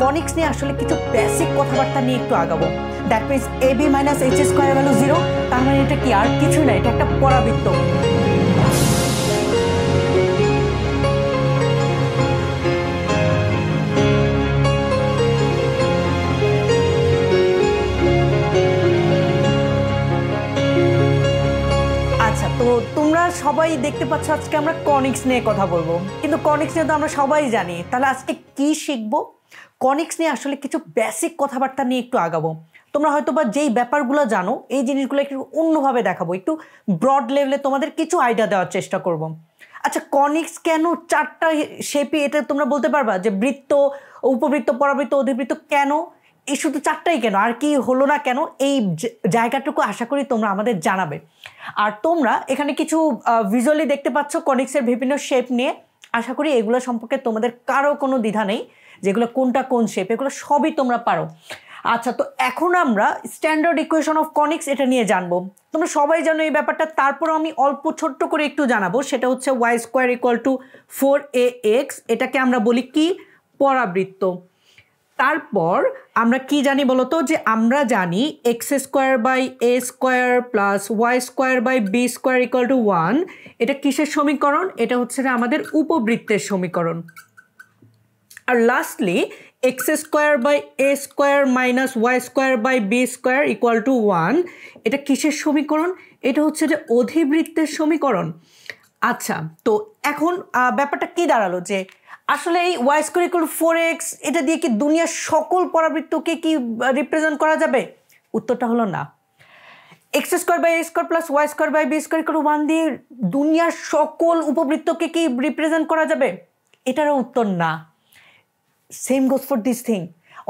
Conics নিয়ে আসলে কিছু বেসিক কথাবার্তা নিয়ে একটু আগাবো that means A B minus H square value zero তার মানে এটা কি আর কিছুই না এটা একটা পরাবৃত্ত আচ্ছা, তো তোমরা সবাই দেখতে পাচ্ছ আজকে আমরা কনিক্স নিয়ে কথা বলবো কিন্তু কনিক্স নিয়ে তো আমরা সবাই জানি তাহলে আজকে কি শিখবো কনিক্স নিয়ে আসলে কিছু বেসিক কথাবার্তা নিয়ে একটু আগাবো তোমরা হয়তো বা যেই ব্যাপারগুলো জানো এই জিনিসগুলো একটু অন্যভাবে দেখাবো একটু ব্রড লেভেলে তোমাদের কিছু আইডিয়া দেওয়ার চেষ্টা করব। আচ্ছা কনিক্স কেন চারটা শেপে এটা তোমরা বলতে পারবা যে বৃত্ত উপবৃত্ত পরাবৃত্ত অধিবৃত্ত কেন এই শুধু চারটাই কেন আর কি হলো না কেন এই জায়গাটুকু আশা করি তোমরা আমাদের জানাবে আর তোমরা এখানে কিছু ভিজুয়ালি দেখতে পাচ্ছ কনিক্সের বিভিন্ন শেপ নিয়ে আশা করি এগুলো সম্পর্কে তোমাদের কারো কোনো দ্বিধা নেই যেগুলো কোনটা কোন শেপ এগুলো সবই তোমরা পারো আচ্ছা তো এখন আমরা স্ট্যান্ডার্ড ইকুয়েশন অফ কনিক্স এটা নিয়ে জানবো তোমরা সবাই জানো এই ব্যাপারটা তারপর আমি অল্প ছোট্ট করে একটু জানাবো সেটা হচ্ছে Y square equal to four A X এটাকে আমরা বলি কি পরাবৃত্ত তারপর আমরা কি জানি বলতো যে আমরা জানি X square by A square plus Y square by B square equal to one এটা কিসের সমীকরণ এটা হচ্ছে আমাদের উপবৃত্তের সমীকরণ আর lastly X square by A square minus Y square by B square equal to one এটা কিসের সমীকরণ এটা হচ্ছে যে অধিবৃত্তের সমীকরণ আচ্ছা তো এখন ব্যাপারটা কি দাঁড়ালো যে আসলে এই Y square equal four X এটা দিয়ে কি দুনিয়ার সকল পরাবৃত্তকে কি রিপ্রেজেন্ট করা যাবে উত্তরটা হলো না X square by A square plus Y square by B square equal one দিয়ে দুনিয়ার সকল উপবৃত্তকে কি রিপ্রেজেন্ট করা যাবে এটারও উত্তর না same goes for this thing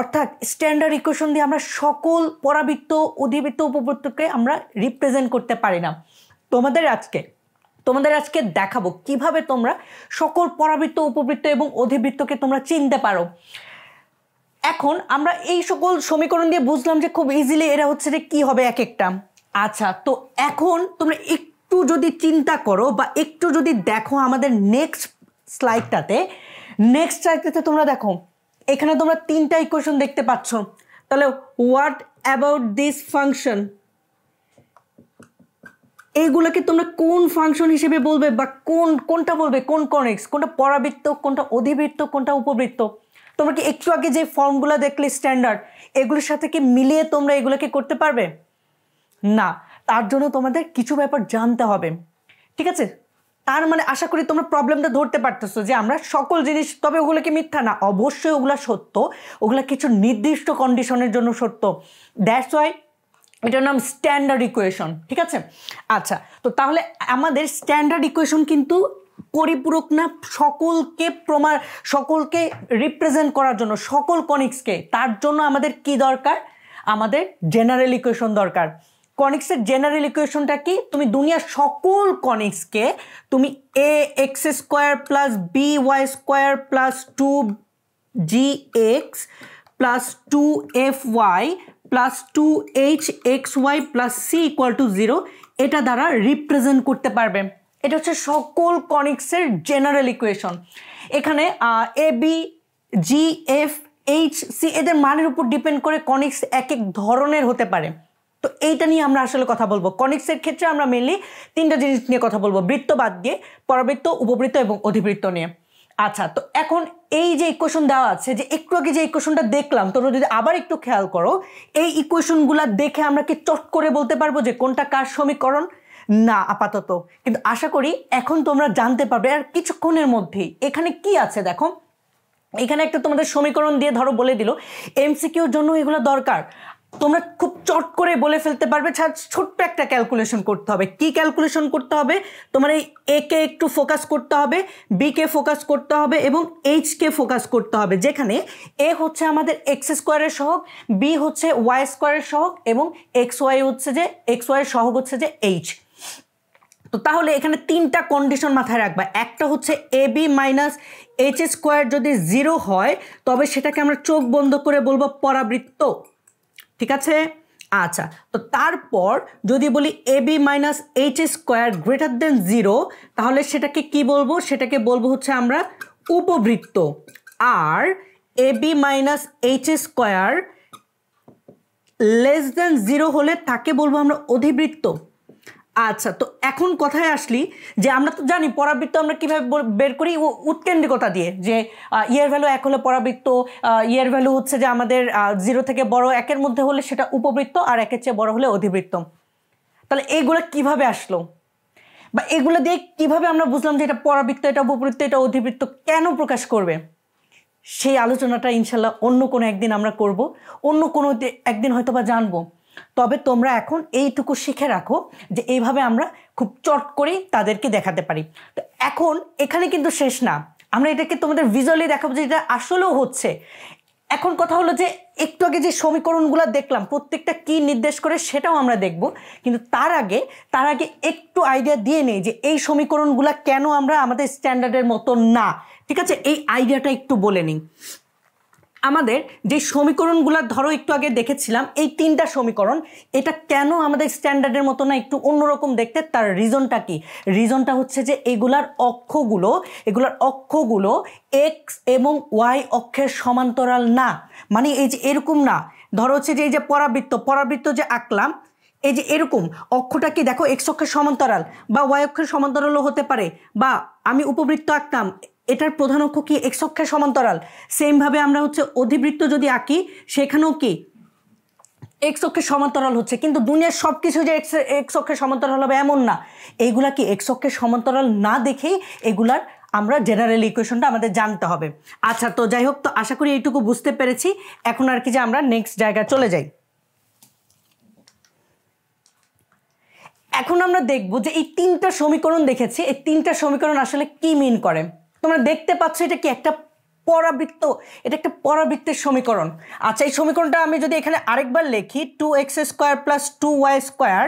অর্থাৎ স্ট্যান্ডার্ড ইকুয়েশন দিয়ে আমরা সকল পরাবৃত্ত অধিবৃত্ত উপবৃত্তকে আমরা রিপ্রেজেন্ট করতে পারি না তোমাদের আজকে তোমাদের আজকে দেখাবো কিভাবে তোমরা সকল পরাবৃত্ত উপবৃত্ত এবং অধিবৃত্তকে তোমরা চিনতে পারো এখন আমরা এই সকল সমীকরণ দিয়ে বুঝলাম যে খুব ইজিলি এরা হচ্ছে যে কী হবে এক একটা আচ্ছা তো এখন তোমরা একটু যদি চিন্তা করো বা একটু যদি দেখো আমাদের নেক্সট স্লাইডটাতে নেক্সট স্লাইডটাতে তোমরা দেখো এখানে তোমরা তিনটা ইকুয়েশন দেখতে পাচ্ছ তাহলে হোয়াট অ্যাবাউট দিস ফাংশন এইগুলোকে তোমরা কোন ফাংশন হিসেবে বলবে বা কোন কোনটা বলবে কোন কনেক্স কোনটা পরাবৃত্ত কোনটা অধিবৃত্ত কোনটা উপবৃত্ত তোমরা কি একটু আগে যে ফর্মগুলো দেখলে স্ট্যান্ডার্ড এগুলোর সাথে কি মিলিয়ে তোমরা এগুলোকে করতে পারবে না তার জন্য তোমাদের কিছু ব্যাপার জানতে হবে ঠিক আছে তার মানে আশা করি তোমরা প্রবলেমটা ধরতে পারতেছো যে আমরা সকল জিনিস তবে ওগুলোকে মিথ্যা না অবশ্যই ওগুলো সত্য ওগুলো কিছু নির্দিষ্ট কন্ডিশনের জন্য সত্য দ্যাটস ওয়াই এটার নাম স্ট্যান্ডার্ড ইকুয়েশন ঠিক আছে আচ্ছা তো তাহলে আমাদের স্ট্যান্ডার্ড ইকুয়েশন কিন্তু পরিপূরক না সকলকে প্রমাণ সকলকে রিপ্রেজেন্ট করার জন্য সকল কনিক্সকে তার জন্য আমাদের কি দরকার আমাদের জেনারেল ইকুয়েশন দরকার কনিক্সের জেনারেল ইকুয়েশনটা কি তুমি দুনিয়ার সকল কনিক্সকে তুমি A X square plus B Y square plus two G X plus two F Y plus two H X Y plus C equal to zero এটা দ্বারা রিপ্রেজেন্ট করতে পারবে এটা হচ্ছে সকল কনিক্সের জেনারেল ইকুয়েশন এখানে A B G F H C এদের মানের উপর ডিপেন্ড করে কনিক্স এক এক ধরনের হতে পারে তো এইটা নিয়ে আমরা আসলে কথা বলবো কনিক্সের ক্ষেত্রে আমরা মেনলি তিনটা জিনিস নিয়ে কথা বলবো বৃত্ত বাদ দিয়ে পরাবৃত্ত উপবৃত্ত এবং অধিবৃত্ত নিয়ে আচ্ছা তো এখন এই যে ইকুয়েশন দেওয়া আছে যে একটু আগে যে ইকুয়েশনটা দেখলাম তোমরা যদি আবার একটু খেয়াল করো এই ইকুয়েশনগুলো দেখে আমরা কি চট করে বলতে পারবো যে কোনটা কার সমীকরণ না আপাতত কিন্তু আশা করি এখন তোমরা জানতে পারবে আর কিছুক্ষণের মধ্যেই এখানে কি আছে দেখো এখানে একটা তোমাদের সমীকরণ দিয়ে ধরো বলে দিল এমসিকিউর জন্য এগুলো দরকার তোমরা খুব চট করে বলে ফেলতে পারবে ছোট্ট একটা ক্যালকুলেশন করতে হবে কি ক্যালকুলেশন করতে হবে তোমার এই এ কে একটু ফোকাস করতে হবে বি কে ফোকাস করতে হবে এবং এইচ কে ফোকাস করতে হবে যেখানে এ হচ্ছে আমাদের এক্স স্কোয়ারের সহগ বি হচ্ছে ওয়াই স্কোয়ারের সহগ এবং এক্স ওয়াই হচ্ছে যে এক্স এর সহগ হচ্ছে যে এইচ তো তাহলে এখানে তিনটা কন্ডিশন মাথায় রাখবা একটা হচ্ছে A B minus H square যদি জিরো হয় তবে সেটাকে আমরা চোখ বন্ধ করে বলবো পরাবৃত্ত ঠিক আছে আচ্ছা তো তারপর যদি বলি A B minus H square greater than zero তাহলে সেটাকে কি বলবো সেটাকে বলবো হচ্ছে আমরা উপবৃত্ত আর A B minus H square less than zero হলে তাকে বলবো আমরা অধিবৃত্ত আচ্ছা তো এখন কথায় আসলি যে আমরা তো জানি পরাবৃত্ত আমরা কীভাবে বের করি উৎকেন্দ্রিকতা দিয়ে যে ইয়ার ভ্যালু এক হলে পরাবৃত্ত ইয়ার ভ্যালু হচ্ছে যে আমাদের জিরো থেকে বড় একের মধ্যে হলে সেটা উপবৃত্ত আর একের চেয়ে বড় হলে অধিবৃত্ত তাহলে এইগুলো কিভাবে আসলো বা এগুলো দিয়ে কিভাবে আমরা বুঝলাম যে এটা পরাবৃত্ত এটা উপবৃত্ত এটা অধিবৃত্ত কেন প্রকাশ করবে সেই আলোচনাটা ইনশাল্লাহ অন্য কোনো একদিন আমরা করব অন্য কোনো একদিন হয়তো বা জানবো তবে তোমরা এখন এইটুকু শিখে রাখো যে এইভাবে আমরা খুব চট করেই তাদেরকে দেখাতে পারি তো এখন এখানে কিন্তু শেষ না আমরা এটাকে তোমাদের ভিজুয়ালি দেখাবো যে এটা আসলেও হচ্ছে এখন কথা হলো যে একটু আগে যে সমীকরণগুলো দেখলাম প্রত্যেকটা কি নির্দেশ করে সেটাও আমরা দেখব কিন্তু তার আগে তার আগে একটু আইডিয়া দিয়ে নেই যে এই সমীকরণগুলো কেন আমরা আমাদের স্ট্যান্ডার্ডের মতো না ঠিক আছে এই আইডিয়াটা একটু বলে নিই আমাদের যে সমীকরণগুলোর ধরো একটু আগে দেখেছিলাম এই তিনটা সমীকরণ এটা কেন আমাদের স্ট্যান্ডার্ডের মতো না একটু অন্যরকম দেখতে তার রিজনটা কি রিজনটা হচ্ছে যে এগুলার অক্ষগুলো এগুলার অক্ষগুলো এক্স এবং ওয়াই অক্ষের সমান্তরাল না মানে এই যে এরকম না ধরো হচ্ছে যে এই যে পরাবৃত্ত পরাবৃত্ত যে আঁকলাম এই যে এরকম অক্ষটা কি দেখো এক্স অক্ষের সমান্তরাল বা ওয়াই অক্ষের সমান্তরালও হতে পারে বা আমি উপবৃত্ত আঁকতাম এটার প্রধান অক্ষ কি এক্স অক্ষের সমান্তরাল সেমভাবে আমরা হচ্ছে অধিবৃত্ত যদি আঁকি সেখানেও কি এক্স অক্ষের সমান্তরাল হচ্ছে কিন্তু দুনিয়ার সব কিছু যে এক্স এক্স অক্ষের সমান্তরাল হবে এমন না এইগুলা কি এক্স অক্ষের সমান্তরাল না দেখেই এগুলার আমরা জেনারেল ইকুয়েশনটা আমাদের জানতে হবে আচ্ছা তো যাই হোক তো আশা করি এইটুকু বুঝতে পেরেছি এখন আর কি যে আমরা নেক্সট জায়গায় চলে যাই এখন আমরা দেখব যে এই তিনটা সমীকরণ দেখেছি এই তিনটা সমীকরণ আসলে কি মিন করে তোমরা দেখতে পাচ্ছ এটা কি একটা পরাবৃত্ত এটা একটা পরাবৃত্তের সমীকরণ আচ্ছা এই সমীকরণটা আমি যদি এখানে আরেকবার লিখি two X square plus two Y square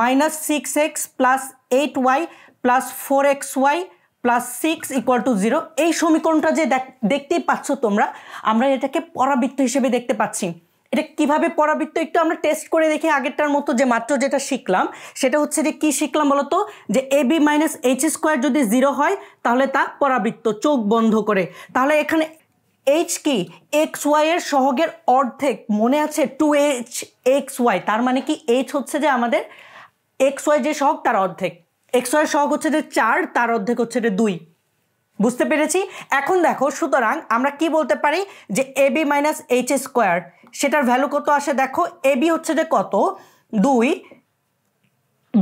minus six X plus eight Y plus four X Y plus six equal to zero এই সমীকরণটা যে দেখতেই পাচ্ছ তোমরা আমরা এটাকে পরাবৃত্ত হিসেবে দেখতে পাচ্ছি এটা কিভাবে পরাবৃত্ত একটু আমরা টেস্ট করে দেখি আগেরটার মতো যে মাত্র যেটা শিখলাম সেটা হচ্ছে যে কি শিখলাম বলতো যে A B minus H square যদি জিরো হয় তাহলে তা পরাবৃত্ত চোখ বন্ধ করে তাহলে এখানে এইচ কি এক্স ওয়াই এর সহগের অর্ধেক মনে আছে টু এইচ এক্স ওয়াই তার মানে কি এইচ হচ্ছে যে আমাদের এক্স ওয়াই যে সহগ তার অর্ধেক এক্স ওয়াই সহগ হচ্ছে যে চার তার অর্ধেক হচ্ছে যে দুই বুঝতে পেরেছি এখন দেখো সুতরাং আমরা কি বলতে পারি যে A B minus H square সেটার ভ্যালু কত আসে দেখো এ বি হচ্ছে যে কত দুই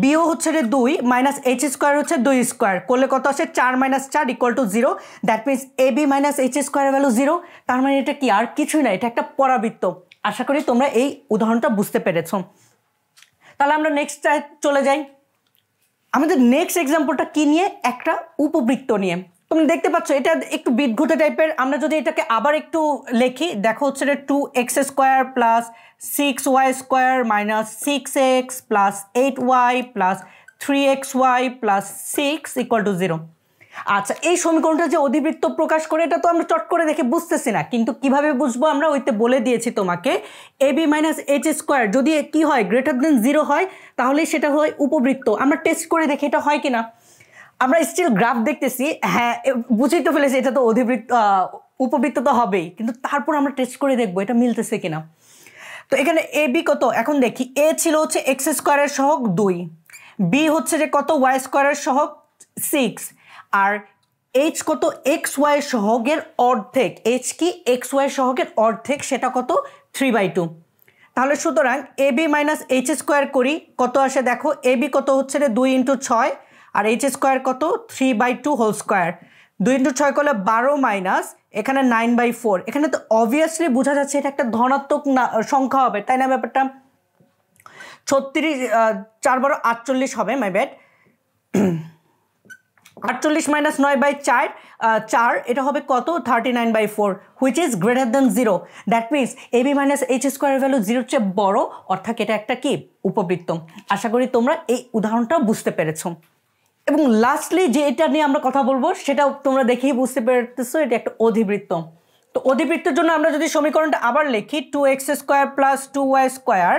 বিও হচ্ছে যে দুই মাইনাস এইচ স্কোয়ার হচ্ছে দুই স্কোয়ার করলে কত আসে চার মাইনাস চার equal to zero that means A B minus H square value zero তার মানে এটা কি আর কিছুই না এটা একটা পরাবৃত্ত আশা করি তোমরা এই উদাহরণটা বুঝতে পেরেছ তাহলে আমরা নেক্সট চলে যাই আমাদের নেক্সট এক্সাম্পলটা কি নিয়ে একটা উপবৃত্ত নিয়ে তুমি দেখতে পাচ্ছ এটা একটু বিটঘুটে টাইপের আমরা যদি এটাকে আবার একটু লেখি দেখো হচ্ছে এটা two X square plus six Y square minus six X plus eight Y plus three X Y plus six equal to zero আচ্ছা এই সমীকরণটা যে অধিবৃত্ত প্রকাশ করে এটা তো আমরা চট করে দেখে বুঝতেছি না কিন্তু কিভাবে বুঝবো আমরা ওইতে বলে দিয়েছি তোমাকে A B minus H square যদি কি হয় গ্রেটার দেন জিরো হয় তাহলে সেটা হয় উপবৃত্ত আমরা টেস্ট করে দেখি এটা হয় কি না আমরা স্টিল গ্রাফ দেখতেছি হ্যাঁ বুঝেই তো ফেলেছি এটা তো অধিবৃত্ত উপবৃত্ত তো হবেই কিন্তু তারপর আমরা টেস্ট করে দেখবো এটা মিলতেছে কিনা তো এখানে এ বি কত এখন দেখি এ ছিল হচ্ছে এক্স স্কোয়ারের সহক দুই বি হচ্ছে যে কত ওয়াই স্কোয়ারের সহক সিক্স আর এইচ কত এক্স ওয়াই সহকের অর্ধেক এইচ কি এক্স ওয়াই সহকের অর্ধেক সেটা কত থ্রি বাই টু তাহলে সুতরাং A B minus H square করি কত আসে দেখো এ বি কত হচ্ছে রে দুই ইন্টু ছয় আর এইচ স্কোয়ার কত three by two whole square দুই ইন্টু ছয় করলে বারো মাইনাস এখানে নাইন বাই ফোর এখানে তো অবভিয়াসলি বোঝা যাচ্ছে এটা একটা ধনাত্মক না সংখ্যা হবে তাই না ব্যাপারটা ছত্রিশ চার বারো আটচল্লিশ হবে মাই ব্যাট আটচল্লিশ মাইনাস নয় বাই চার চার এটা হবে কত thirty nine by four which is greater than zero that means A B minus H square value জিরোর চেয়ে বড় অর্থাৎ এটা একটা কি উপবৃত্ত আশা করি তোমরা এই উদাহরণটা বুঝতে পেরেছো এবং লাস্টলি যে এটা নিয়ে আমরা কথা বলবো সেটা তোমরা দেখেই বুঝতে পেরেছো এটা একটা অধিবৃত্ত তো অধিবৃত্তের জন্য আমরা যদি সমীকরণটা আবার লিখি two X square plus two Y square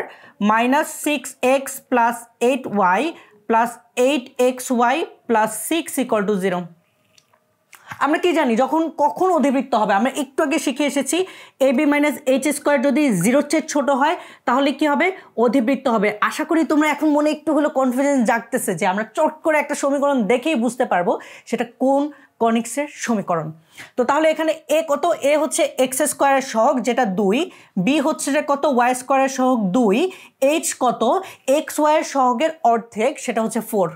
minus six X plus eight Y plus eight X Y plus six equal to zero আমরা কি জানি যখন কখন অধিবৃত্ত হবে আমরা একটু আগে শিখে এসেছি A B minus H square যদি জিরোর চেয়ে ছোটো হয় তাহলে কি হবে অধিবৃত্ত হবে আশা করি তোমরা এখন মনে একটু হলো কনফিডেন্স জাগতেছে যে আমরা চট করে একটা সমীকরণ দেখেই বুঝতে পারবো সেটা কোন কনিক্সের সমীকরণ তো তাহলে এখানে এ কত এ হচ্ছে এক্স স্কোয়ারের সহক যেটা দুই বি হচ্ছে যে কত ওয়াই স্কোয়ারের সহক দুই এইচ কত এক্স ওয়াইয়ের সহকের অর্ধেক সেটা হচ্ছে ফোর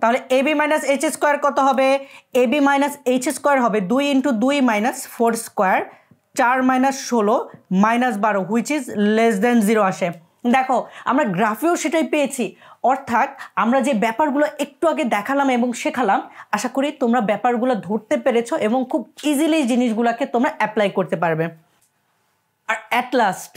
তাহলে A B minus H square কত হবে A B minus H square হবে দুই ইন্টু দুই মাইনাস ফোর স্কোয়ার চার মাইনাস ষোলো মাইনাস বারো which is less than zero আসে দেখো আমরা গ্রাফেও সেটাই পেয়েছি অর্থাৎ আমরা যে ব্যাপারগুলো একটু আগে দেখালাম এবং শেখালাম আশা করি তোমরা ব্যাপারগুলো ধরতে পেরেছ এবং খুব ইজিলি জিনিসগুলোকে তোমরা অ্যাপ্লাই করতে পারবে আর অ্যাট লাস্ট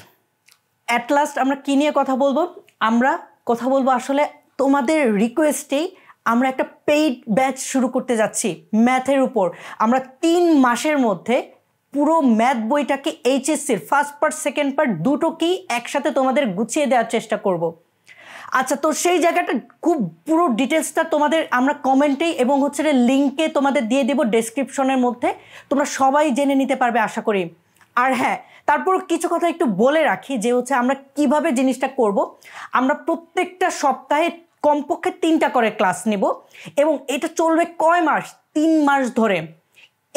অ্যাট লাস্ট আমরা কী নিয়ে কথা বলবো আমরা কথা বলবো আসলে তোমাদের রিকোয়েস্টেই আমরা একটা পেইড ব্যাচ শুরু করতে যাচ্ছি ম্যাথের উপর আমরা তিন মাসের মধ্যে পুরো ম্যাথ বইটাকে এইচএসসির ফার্স্ট পার্ট সেকেন্ড পার্ট দুটোকেই একসাথে তোমাদের গুছিয়ে দেওয়ার চেষ্টা করব। আচ্ছা তো সেই জায়গাটা খুব পুরো ডিটেলসটা তোমাদের আমরা কমেন্টেই এবং হচ্ছে লিঙ্কে তোমাদের দিয়ে দেবো ডেসক্রিপশনের মধ্যে তোমরা সবাই জেনে নিতে পারবে আশা করি আর হ্যাঁ তারপর কিছু কথা একটু বলে রাখি যে হচ্ছে আমরা কিভাবে জিনিসটা করব আমরা প্রত্যেকটা সপ্তাহে কমপক্ষে তিনটা করে ক্লাস নেব এবং এটা চলবে কয় মাস তিন মাস ধরে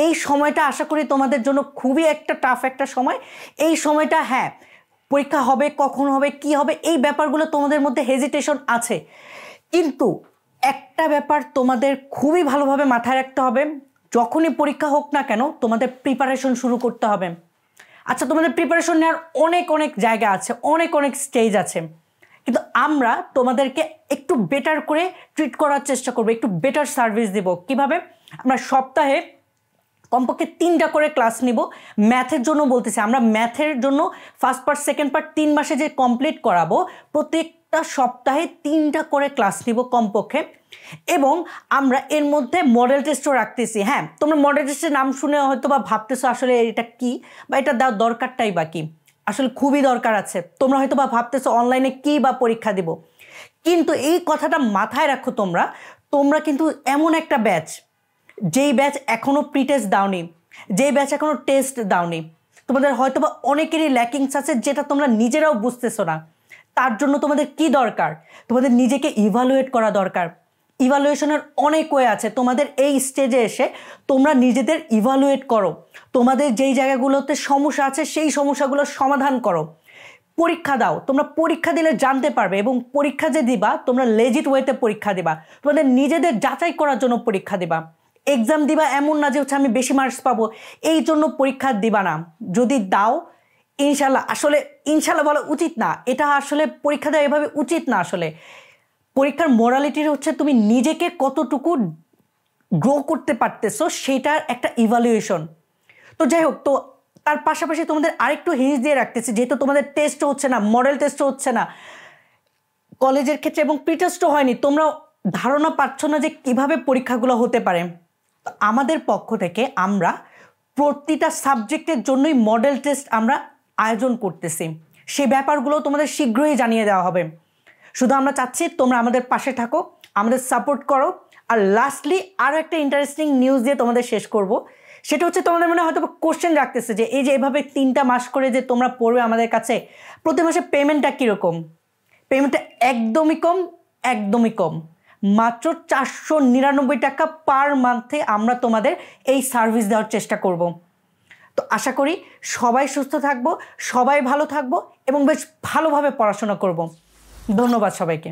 এই সময়টা আশা করি তোমাদের জন্য খুবই একটা টাফ একটা সময় এই সময়টা হ্যাঁ পরীক্ষা হবে কখন হবে কি হবে এই ব্যাপারগুলো তোমাদের মধ্যে হেজিটেশন আছে কিন্তু একটা ব্যাপার তোমাদের খুবই ভালোভাবে মাথায় রাখতে হবে যখনই পরীক্ষা হোক না কেন তোমাদের প্রিপারেশন শুরু করতে হবে আচ্ছা তোমাদের প্রিপারেশন নেওয়ার অনেক অনেক জায়গা আছে অনেক অনেক স্টেজ আছে কিন্তু আমরা তোমাদেরকে একটু বেটার করে ট্রিট করার চেষ্টা করবো একটু বেটার সার্ভিস দেব কিভাবে আমরা সপ্তাহে কমপক্ষে তিনটা করে ক্লাস নিব ম্যাথের জন্য বলতেছি আমরা ম্যাথের জন্য ফার্স্ট পার্ট সেকেন্ড পার্ট তিন মাসে যে কমপ্লিট করাবো প্রত্যেকটা সপ্তাহে তিনটা করে ক্লাস নিব কমপক্ষে এবং আমরা এর মধ্যে মডেল টেস্টও রাখতেছি হ্যাঁ তোমরা মডেল টেস্টের নাম শুনে হয়তো বা ভাবতেছো আসলে এটা কি বা এটা দেওয়ার দরকারটাই বা কী আসলে খুবই দরকার আছে তোমরা হয়তো বা ভাবতেছো অনলাইনে কী বা পরীক্ষা দেব কিন্তু এই কথাটা মাথায় রাখো তোমরা তোমরা কিন্তু এমন একটা ব্যাচ যেই ব্যাচ এখনও প্রিটেস্ট দাওনি যেই ব্যাচ এখনও টেস্ট দাওনি তোমাদের হয়তো বা অনেকেরই ল্যাকিংস আছে যেটা তোমরা নিজেরাও বুঝতেছো না তার জন্য তোমাদের কি দরকার তোমাদের নিজেকে ইভালুয়েট করা দরকার ইভালুয়েশনের অনেক ওয়ে আছে তোমাদের এই স্টেজে এসে তোমরা নিজেদের ইভালুয়েট করো তোমাদের যেই জায়গাগুলোতে সমস্যা আছে সেই সমস্যাগুলোর সমাধান করো পরীক্ষা দাও তোমরা পরীক্ষা দিলে জানতে পারবে এবং পরীক্ষা যে দিবা তোমরা লেজিট ওয়েতে পরীক্ষা দিবা তোমাদের নিজেদের যাচাই করার জন্য পরীক্ষা দিবা এক্সাম দিবা এমন না যে হচ্ছে আমি বেশি মার্কস পাবো এই জন্য পরীক্ষা দিবা না যদি দাও ইনশাল্লাহ আসলে ইনশাল্লাহ বলা উচিত না এটা আসলে পরীক্ষা দেওয়া এভাবে উচিত না আসলে পরীক্ষার মোরালিটি হচ্ছে তুমি নিজেকে কতটুকু গ্রো করতে পারতেছো সেটার একটা ইভালুয়েশন তো যাই হোক তো তার পাশাপাশি তোমাদের আরেকটু হিস দিয়ে রাখতেছি যেহেতু তোমাদের টেস্টও হচ্ছে না মডেল টেস্টও হচ্ছে না কলেজের ক্ষেত্রে এবং প্রিটেস্টও হয়নি তোমরা ধারণা পাচ্ছ না যে কিভাবে পরীক্ষাগুলো হতে পারে তো আমাদের পক্ষ থেকে আমরা প্রতিটা সাবজেক্টের জন্যই মডেল টেস্ট আমরা আয়োজন করতেছি সে ব্যাপারগুলো তোমাদের শীঘ্রই জানিয়ে দেওয়া হবে শুধু আমরা চাচ্ছি তোমরা আমাদের পাশে থাকো আমাদের সাপোর্ট করো আর লাস্টলি আরও একটা ইন্টারেস্টিং নিউজ দিয়ে তোমাদের শেষ করব সেটা হচ্ছে তোমাদের মনে হয়তো কোশ্চেন রাখতেছে যে এই যে এভাবে তিনটা মাস করে যে তোমরা পড়বে আমাদের কাছে প্রতি মাসে পেমেন্টটা কীরকম পেমেন্টটা একদমই কম একদমই কম মাত্র চারশো নিরানব্বই টাকা পার মান্থে আমরা তোমাদের এই সার্ভিস দেওয়ার চেষ্টা করব তো আশা করি সবাই সুস্থ থাকবো সবাই ভালো থাকবো এবং বেশ ভালোভাবে পড়াশোনা করবো ধন্যবাদ সবাইকে